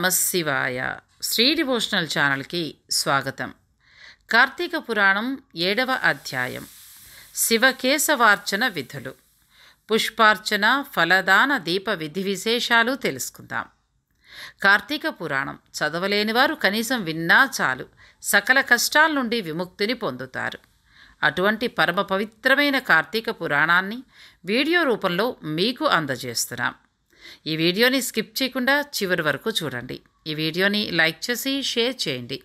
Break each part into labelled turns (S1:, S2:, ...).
S1: నమశివాయ శ్రీ డివోషనల్ ఛానల్కి స్వాగతం కార్తీక పురాణం ఏడవ అధ్యాయం శివకేశవార్చన విధులు పుష్పార్చన ఫలదాన దీప విధి విశేషాలు తెలుసుకుందాం కార్తీక పురాణం చదవలేని వారు కనీసం విన్నా చాలు సకల కష్టాల నుండి విముక్తిని పొందుతారు అటువంటి పరమ పవిత్రమైన కార్తీక పురాణాన్ని వీడియో రూపంలో మీకు అందజేస్తున్నాం ఈ వీడియోని స్కిప్ చేయకుండా చివరి వరకు చూడండి ఈ వీడియోని లైక్ చేసి షేర్ చేయండి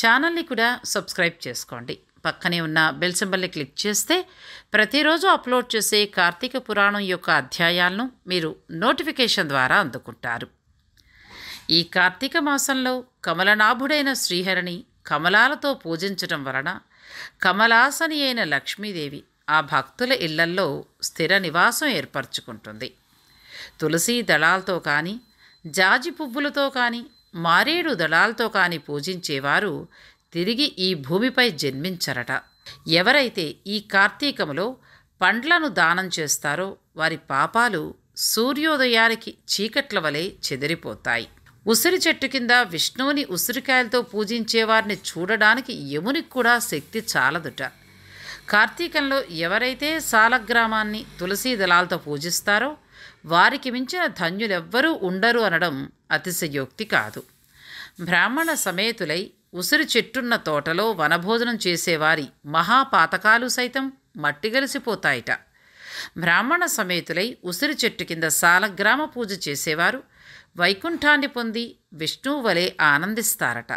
S1: ఛానల్ని కూడా సబ్స్క్రైబ్ చేసుకోండి పక్కనే ఉన్న బెల్ సింబల్ని క్లిక్ చేస్తే ప్రతిరోజు అప్లోడ్ చేసే కార్తీక పురాణం యొక్క అధ్యాయాలను మీరు నోటిఫికేషన్ ద్వారా అందుకుంటారు ఈ కార్తీక మాసంలో కమలనాభుడైన శ్రీహరిని కమలాలతో పూజించటం వలన కమలాసని అయిన లక్ష్మీదేవి ఆ భక్తుల ఇళ్లల్లో స్థిర నివాసం ఏర్పరచుకుంటుంది తులసీ దళాలతో కానీ జాజి పువ్వులతో కానీ మారేడు దళాలతో కానీ పూజించేవారు తిరిగి ఈ భూమిపై జన్మించరట ఎవరైతే ఈ కార్తీకములో పండ్లను దానం చేస్తారో వారి పాపాలు సూర్యోదయానికి చీకట్ల వలె చెదిరిపోతాయి ఉసిరి చెట్టు కింద విష్ణువుని ఉసిరికాయలతో పూజించేవారిని చూడడానికి యమునికి కూడా శక్తి చాలదుట కార్తీకంలో ఎవరైతే సాలగ్రామాన్ని తులసీ దళాలతో పూజిస్తారో వారికి మించిన ధన్యులెవ్వరూ ఉండరు అనడం అతిశయోక్తి కాదు బ్రాహ్మణ సమేతులై ఉసిరి చెట్టున్న తోటలో వనభోజనం చేసేవారి మహాపాతకాలు సైతం మట్టిగలిసిపోతాయిట బ్రాహ్మణ సమేతులై ఉసిరి చెట్టు కింద సాలగ్రామ పూజ చేసేవారు వైకుంఠాన్ని పొంది విష్ణువు వలె ఆనందిస్తారట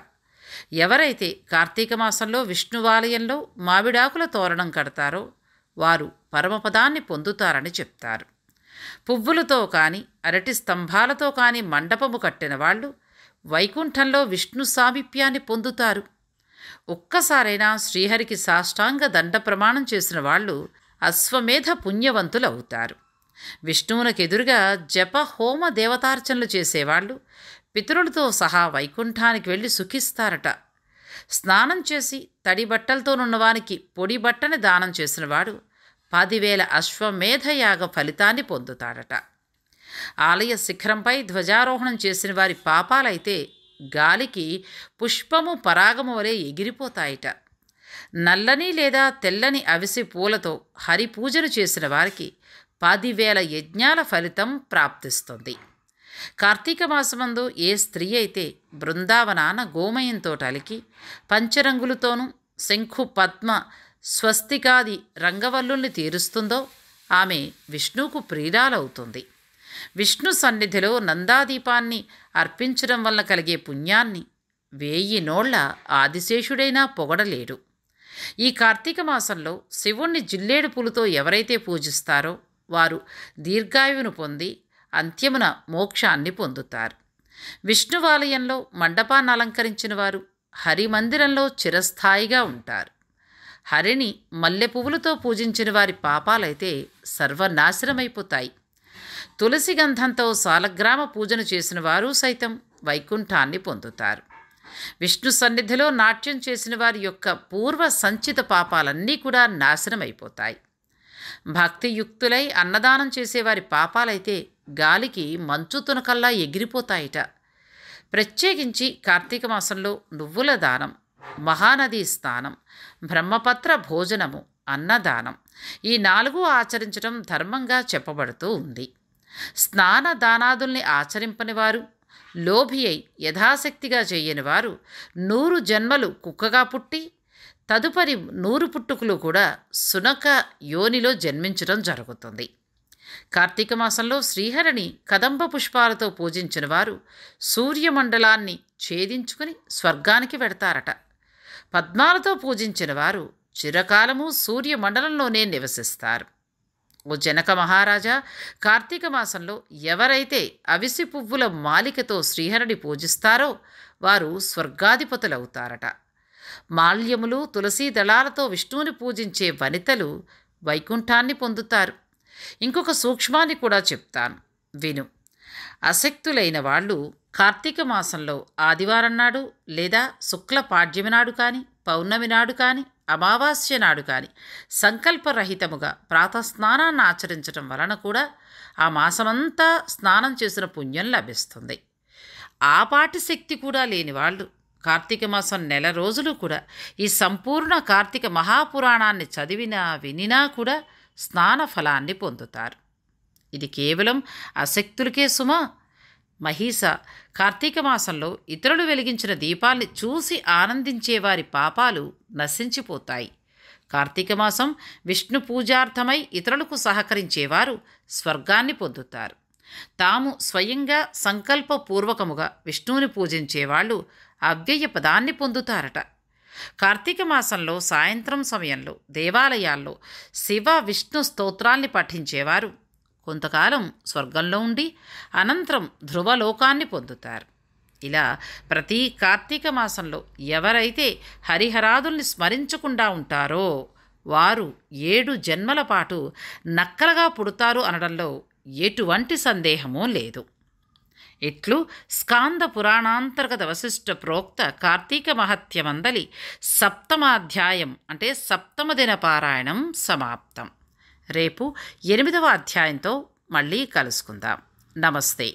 S1: ఎవరైతే కార్తీక మాసంలో విష్ణువాలయంలో మామిడాకుల తోరణం కడతారో వారు పరమపదాన్ని పొందుతారని చెప్తారు పువ్వులతో కాని అరటి స్తంభాలతో కాని మండపము కట్టిన వాళ్ళు వైకుంఠంలో విష్ణు సామీప్యాన్ని పొందుతారు ఒక్కసారైనా శ్రీహరికి సాష్టాంగ దండ ప్రమాణం చేసిన వాళ్ళు అశ్వమేధ పుణ్యవంతులవుతారు విష్ణువునకు ఎదురుగా జప హోమ దేవతార్చనలు చేసేవాళ్ళు పితరులతో సహా వైకుంఠానికి వెళ్ళి సుఖిస్తారట స్నానం చేసి తడి బట్టలతోనున్నవానికి పొడి బట్టని దానం చేసినవాడు పదివేల అశ్వమేధయాగ ఫలితాన్ని పొందుతాడట ఆలయ శిఖరంపై ధ్వజారోహణం చేసిన వారి పాపాలైతే గాలికి పుష్పము పరాగము వలె ఎగిరిపోతాయిట నల్లని లేదా తెల్లని అవిసి పూలతో హరిపూజలు చేసిన వారికి పదివేల యజ్ఞాల ఫలితం ప్రాప్తిస్తుంది కార్తీక మాసమందు ఏ స్త్రీ అయితే బృందావనాన గోమయంతో అలికి పంచరంగులతోనూ శంఖు పద్మ స్వస్తికాది రంగవల్లుల్ని తీరుస్తుందో ఆమె విష్ణువుకు ప్రియురాలవుతుంది విష్ణు సన్నిధిలో నందాదీపాన్ని అర్పించడం వల్ల కలిగే పుణ్యాన్ని వేయి నోళ్ల ఆదిశేషుడైనా పొగడలేడు ఈ కార్తీక మాసంలో శివుణ్ణి జిల్లేడు పూలతో ఎవరైతే పూజిస్తారో వారు దీర్ఘాయువును పొంది అంత్యమున మోక్షాన్ని పొందుతారు విష్ణువాలయంలో మండపాన్ని అలంకరించిన వారు హరిమందిరంలో చిరస్థాయిగా ఉంటారు హరిణి మల్లె పువ్వులతో పూజించిన వారి పాపాలైతే సర్వనాశనమైపోతాయి తులసి గంధంతో సాలగ్రామ పూజను చేసిన వారు సైతం వైకుంఠాన్ని పొందుతారు విష్ణు సన్నిధిలో నాట్యం చేసిన వారి యొక్క పూర్వ సంచిత పాపాలన్నీ కూడా నాశనమైపోతాయి భక్తియుక్తులై అన్నదానం చేసేవారి పాపాలైతే గాలికి మంచు తునకల్లా ఎగిరిపోతాయిట ప్రత్యేకించి కార్తీక మాసంలో నువ్వుల దానం మహానదీ స్నానం బ్రహ్మపత్ర భోజనము అన్నదానం ఈ నాలుగు ఆచరించడం ధర్మంగా చెప్పబడుతూ ఉంది స్నాన దానాదుల్ని ఆచరింపని వారు లోభి అయి యథాశక్తిగా చేయని వారు నూరు జన్మలు కుక్కగా పుట్టి తదుపరి నూరు పుట్టుకులు కూడా సునక యోనిలో జన్మించడం జరుగుతుంది కార్తీక మాసంలో శ్రీహరిని కదంబ పుష్పాలతో పూజించిన వారు సూర్యమండలాన్ని ఛేదించుకుని స్వర్గానికి వెడతారట పద్మాలతో పూజించిన వారు చిరకాలము సూర్యమండలంలోనే నివసిస్తారు ఓ జనక మహారాజా కార్తీక మాసంలో ఎవరైతే అవిసి పువ్వుల మాలికతో శ్రీహరిని పూజిస్తారో వారు స్వర్గాధిపతులవుతారట మాల్యములు తులసీ దళాలతో విష్ణువుని పూజించే వనితలు వైకుంఠాన్ని పొందుతారు ఇంకొక సూక్ష్మాన్ని కూడా చెప్తాను విను అశక్తులైన వాళ్ళు కార్తీక మాసంలో ఆదివారం నాడు లేదా శుక్ల పాడ్యమి నాడు కానీ పౌర్ణమి నాడు కానీ అమావాస్య నాడు కానీ సంకల్పరహితముగా ప్రాతస్నానాన్ని ఆచరించడం వలన కూడా ఆ మాసమంతా స్నానం చేసిన పుణ్యం లభిస్తుంది ఆపాటి శక్తి కూడా లేని వాళ్ళు కార్తీక మాసం నెల రోజులు కూడా ఈ సంపూర్ణ కార్తీక మహాపురాణాన్ని చదివినా వినినా కూడా స్నాన ఫలాన్ని పొందుతారు ఇది కేవలం అశక్తులకే సుమా మహీస కార్తీక మాసంలో ఇతరులు వెలిగించిన దీపాల్ని చూసి ఆనందించేవారి పాపాలు నశించిపోతాయి కార్తీక మాసం విష్ణు పూజార్థమై ఇతరులకు సహకరించేవారు స్వర్గాన్ని పొందుతారు తాము స్వయంగా సంకల్పపూర్వకముగా విష్ణువుని పూజించేవాళ్ళు అవ్యయ పదాన్ని పొందుతారట కార్తీక మాసంలో సాయంత్రం సమయంలో దేవాలయాల్లో శివ విష్ణు స్తోత్రాల్ని పఠించేవారు కొంతకాలం స్వర్గంలో ఉండి అనంతరం ధ్రువలోకాన్ని పొందుతారు ఇలా ప్రతి కార్తీక మాసంలో ఎవరైతే హరిహరాదుల్ని స్మరించకుండా ఉంటారో వారు ఏడు జన్మల పాటు నక్కలగా పుడతారు అనడంలో ఎటువంటి సందేహమూ లేదు ఇట్లు స్కాంద పురాణాంతర్గత వశిష్ట ప్రోక్త కార్తీక మహత్యమందలి సప్తమాధ్యాయం అంటే సప్తమ దిన పారాయణం సమాప్తం రేపు ఎనిమిదవ అధ్యాయంతో మళ్ళీ కలుసుకుందాం నమస్తే